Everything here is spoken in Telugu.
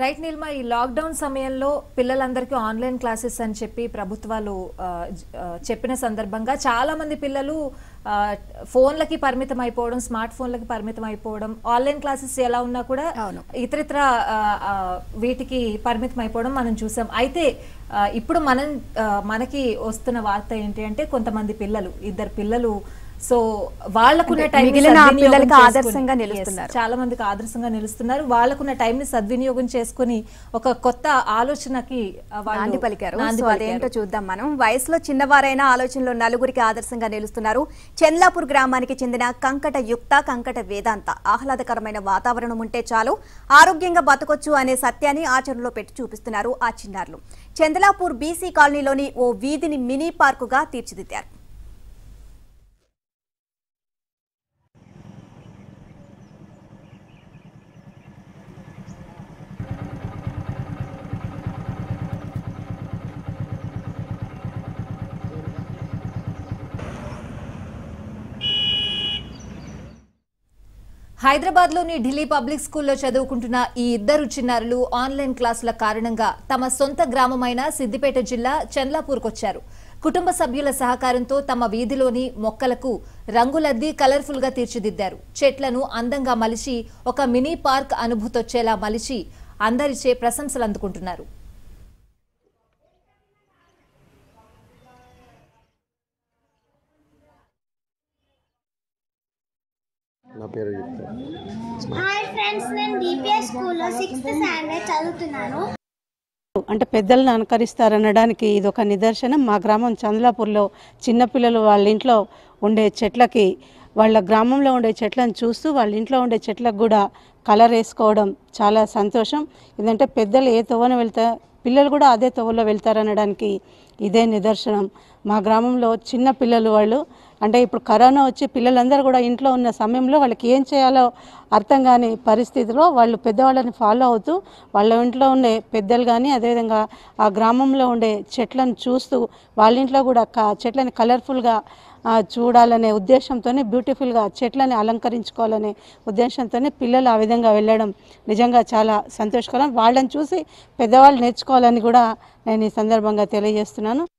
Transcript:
రైట్ నిల్మ ఈ లాక్డౌన్ సమయంలో పిల్లలందరికీ ఆన్లైన్ క్లాసెస్ అని చెప్పి ప్రభుత్వాలు చెప్పిన సందర్భంగా చాలామంది పిల్లలు ఫోన్లకి పరిమితం అయిపోవడం స్మార్ట్ ఫోన్లకి పరిమితం అయిపోవడం ఆన్లైన్ క్లాసెస్ ఎలా ఉన్నా కూడా ఇతరితర వీటికి పరిమితం అయిపోవడం మనం చూసాం అయితే ఇప్పుడు మనం మనకి వస్తున్న వార్త ఏంటి అంటే కొంతమంది పిల్లలు ఇద్దరు పిల్లలు సో వాళ్ళకున్న టైం ఆదర్శంగా నిలుస్తున్నారు చాలా మందికి ఆదర్శంగా నిలుస్తున్నారు వాళ్ళకున్న టైం ని సద్వినియోగం చేసుకుని ఒక కొత్త ఆలోచనకి నాంది పలికారు అదేంటో చూద్దాం మనం వయసులో చిన్నవారైన ఆలోచనలో నలుగురికి ఆదర్శంగా నిలుస్తున్నారు చెన్లాపూర్ గ్రామానికి చెందిన కంకట యుక్త కంకట వేదాంత ఆహ్లాదకరమైన వాతావరణం ఉంటే చాలు ఆరోగ్యంగా బతకొచ్చు అనే సత్యాన్ని ఆచరణలో పెట్టి చూపిస్తున్నారు ఆ చిన్నారులు చందలాపూర్ బీసీ కాలనీలోని ఓ వీధిని మినీ పార్కుగా తీర్చిదిద్దారు హైదరాబాద్ లోని ఢిల్లీ పబ్లిక్ స్కూల్లో చదువుకుంటున్న ఈ ఇద్దరు చిన్నారులు ఆన్లైన్ క్లాసుల కారణంగా తమ సొంత గ్రామమైన సిద్దిపేట జిల్లా చెన్లాపూర్కొచ్చారు కుటుంబ సభ్యుల సహకారంతో తమ వీధిలోని మొక్కలకు రంగులద్ది కలర్ఫుల్ గా తీర్చిదిద్దారు చెట్లను అందంగా మలిచి ఒక మినీ పార్క్ అనుభూతొచ్చేలా మలిచి అందరిచే ప్రశంసలు అందుకుంటున్నారు పేరు హాయ్ ఫ్రెండ్స్ నేను డిపిఎస్ స్కూల్లో స్టాండర్డ్ చదువుతున్నాను అంటే పెద్దలను అనడానికి ఇది ఒక నిదర్శనం మా గ్రామం చంద్రాపూర్లో చిన్నపిల్లలు వాళ్ళ ఇంట్లో ఉండే చెట్లకి వాళ్ళ గ్రామంలో ఉండే చెట్లను చూస్తూ వాళ్ళ ఇంట్లో ఉండే చెట్లకు కూడా కలర్ వేసుకోవడం చాలా సంతోషం ఎందుకంటే పెద్దలు ఏ తోవన వెళ్తా పిల్లలు కూడా అదే తోవలో వెళ్తారనడానికి ఇదే నిదర్శనం మా గ్రామంలో చిన్న పిల్లలు వాళ్ళు అంటే ఇప్పుడు కరోనా వచ్చి పిల్లలందరూ కూడా ఇంట్లో ఉన్న సమయంలో వాళ్ళకి ఏం చేయాలో అర్థం కాని పరిస్థితిలో వాళ్ళు పెద్దవాళ్ళని ఫాలో అవుతూ వాళ్ళ ఇంట్లో ఉండే పెద్దలు కానీ అదేవిధంగా ఆ గ్రామంలో ఉండే చెట్లను చూస్తూ వాళ్ళ ఇంట్లో కూడా క చెట్లని కలర్ఫుల్గా చూడాలనే ఉద్దేశంతోనే బ్యూటిఫుల్గా చెట్లని అలంకరించుకోవాలనే ఉద్దేశంతోనే పిల్లలు ఆ విధంగా వెళ్ళడం నిజంగా చాలా సంతోషకరం వాళ్ళని చూసి పెద్దవాళ్ళు నేర్చుకోవాలని కూడా నేను ఈ సందర్భంగా తెలియజేస్తున్నాను